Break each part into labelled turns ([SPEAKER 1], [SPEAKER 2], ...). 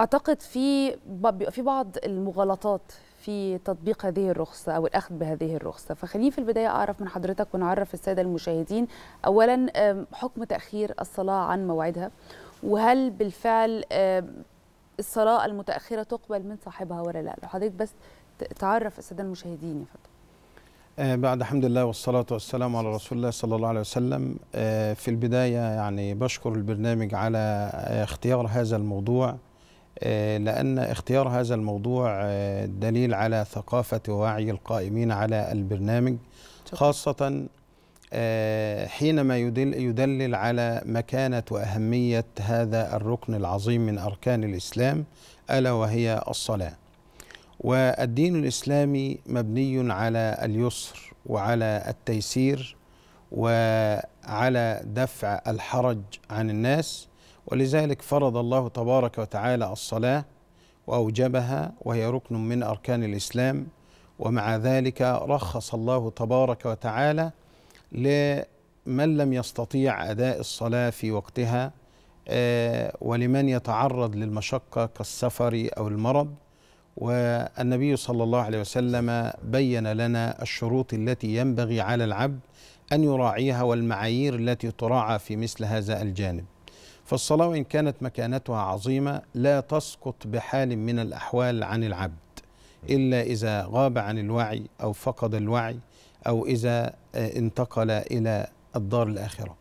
[SPEAKER 1] اعتقد في في بعض المغالطات في تطبيق هذه الرخصة أو الأخذ بهذه الرخصة فخليني في البداية أعرف من حضرتك ونعرف السادة المشاهدين أولا حكم تأخير الصلاة عن موعدها وهل بالفعل الصلاة المتأخرة تقبل من صاحبها ولا لا لو حضرتك بس تعرف السادة المشاهدين يا فندم آه، بعد الحمد لله والصلاة والسلام على رسول الله صلى الله عليه وسلم آه، في البداية يعني بشكر البرنامج على آه، اختيار هذا الموضوع آه، لأن اختيار هذا الموضوع آه، دليل على ثقافة ووعي القائمين على البرنامج خاصة آه، حينما يدل يدلل على مكانة وأهمية هذا الركن العظيم من أركان الإسلام ألا وهي الصلاة والدين الإسلامي مبني على اليسر وعلى التيسير وعلى دفع الحرج عن الناس ولذلك فرض الله تبارك وتعالى الصلاة وأوجبها وهي ركن من أركان الإسلام ومع ذلك رخص الله تبارك وتعالى لمن لم يستطيع أداء الصلاة في وقتها آه، ولمن يتعرض للمشقة كالسفر أو المرض والنبي صلى الله عليه وسلم بين لنا الشروط التي ينبغي على العبد أن يراعيها والمعايير التي تراعى في مثل هذا الجانب فالصلاة وإن كانت مكانتها عظيمة لا تسقط بحال من الأحوال عن العبد إلا إذا غاب عن الوعي أو فقد الوعي أو إذا آه، انتقل إلى الدار الآخرة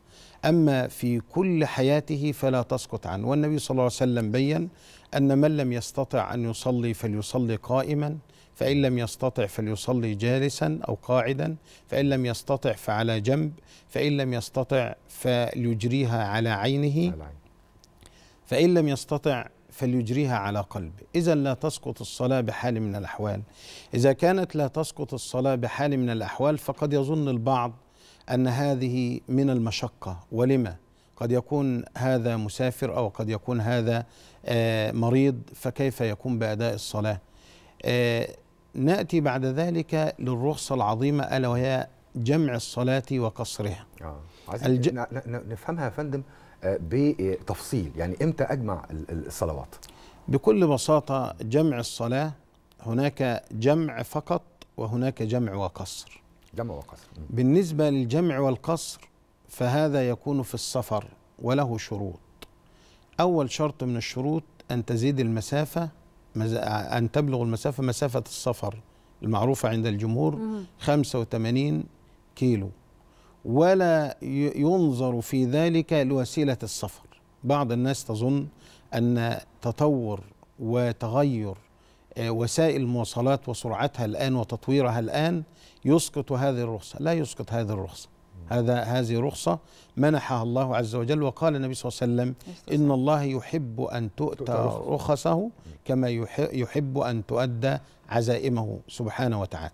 [SPEAKER 1] أما في كل حياته فلا تسقط عنه والنبي صلى الله عليه وسلم بين أن من لم يستطع أن يصلي فليصلي قائما فإن لم يستطع فليصلي جالسا أو قاعدا فإن لم يستطع فعلى جنب فإن لم يستطع فليجريها على عينه فإن لم يستطع فليجريها على قلبه إذا لا تسقط الصلاة بحال من الأحوال إذا كانت لا تسقط الصلاة بحال من الأحوال فقد يظن البعض أن هذه من المشقة ولما قد يكون هذا مسافر أو قد يكون هذا آه، مريض فكيف يكون بأداء الصلاة آه، ناتي بعد ذلك للرخصه العظيمه الا وهي جمع الصلاة وقصرها آه. عايز الج... نفهمها يا فندم آه، بتفصيل يعني امتى اجمع الصلوات بكل بساطه جمع الصلاه هناك جمع فقط وهناك جمع وقصر جمع وقصر بالنسبه للجمع والقصر فهذا يكون في السفر وله شروط اول شرط من الشروط ان تزيد المسافه ان تبلغ المسافه مسافه السفر المعروفه عند الجمهور 85 كيلو ولا ينظر في ذلك لوسيله السفر بعض الناس تظن ان تطور وتغير آه، وسائل المواصلات وسرعتها الان وتطويرها الان يسقط هذه الرخصه لا يسقط هذه الرخصه هذا هذه رخصة منحها الله عز وجل وقال النبي صلى الله عليه وسلم إن الله يحب أن تؤتى رخصه كما يحب أن تؤدى عزائمه سبحانه وتعالى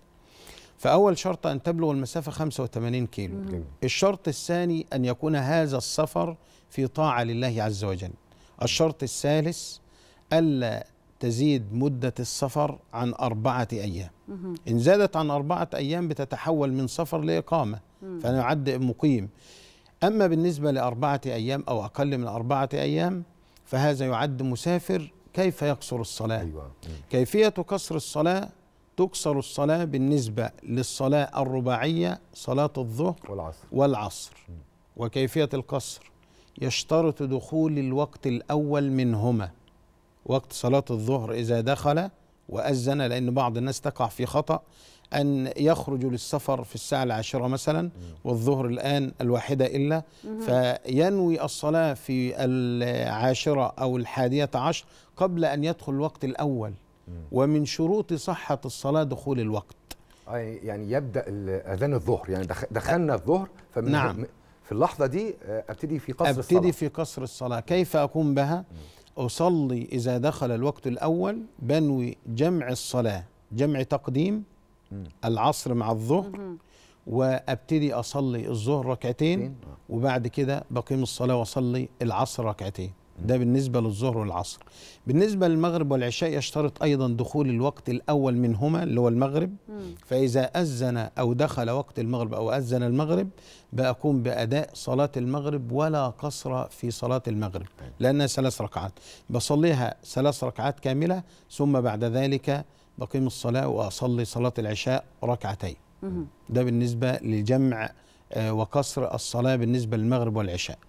[SPEAKER 1] فأول شرط أن تبلغ المسافة 85 كيلو جميل. الشرط الثاني أن يكون هذا السفر في طاعة لله عز وجل الشرط الثالث ألا تزيد مدة السفر عن أربعة أيام مم. إن زادت عن أربعة أيام بتتحول من سفر لإقامة فأنا يعد مقيم أما بالنسبة لأربعة أيام أو أقل من أربعة أيام فهذا يعد مسافر كيف يقصر الصلاة أيوة. كيفية قصر الصلاة تقصر الصلاة بالنسبة للصلاة الرباعية صلاة الظهر والعصر, والعصر وكيفية القصر يشترط دخول الوقت الأول منهما وقت صلاة الظهر إذا دخل وأذن لأن بعض الناس تقع في خطأ أن يخرج للسفر في الساعة العاشرة مثلا والظهر الآن الواحدة إلا فينوي الصلاة في العاشرة أو الحادية عشر قبل أن يدخل الوقت الأول ومن شروط صحة الصلاة دخول الوقت يعني يبدأ أذان الظهر يعني دخلنا الظهر فمن نعم في اللحظة دي آه، أبتدي في قصر أبتدي الصلاة أبتدي في قصر الصلاة كيف أقوم بها أصلي إذا دخل الوقت الأول بنوي جمع الصلاة جمع تقديم العصر مع الظهر وابتدي اصلي الظهر ركعتين وبعد كده بقيم الصلاه واصلي العصر ركعتين ده بالنسبة للظهر والعصر بالنسبة للمغرب والعشاء يشترط أيضا دخول الوقت الأول منهما اللي هو المغرب فإذا أذن أو دخل وقت المغرب أو أذن المغرب بأقوم بأداء صلاة المغرب ولا قصر في صلاة المغرب لأنها ثلاث ركعات بصليها ثلاث ركعات كاملة ثم بعد ذلك بقيم الصلاة وأصلي صلاة العشاء ركعتين ده بالنسبة لجمع آه، وقصر الصلاة بالنسبة للمغرب والعشاء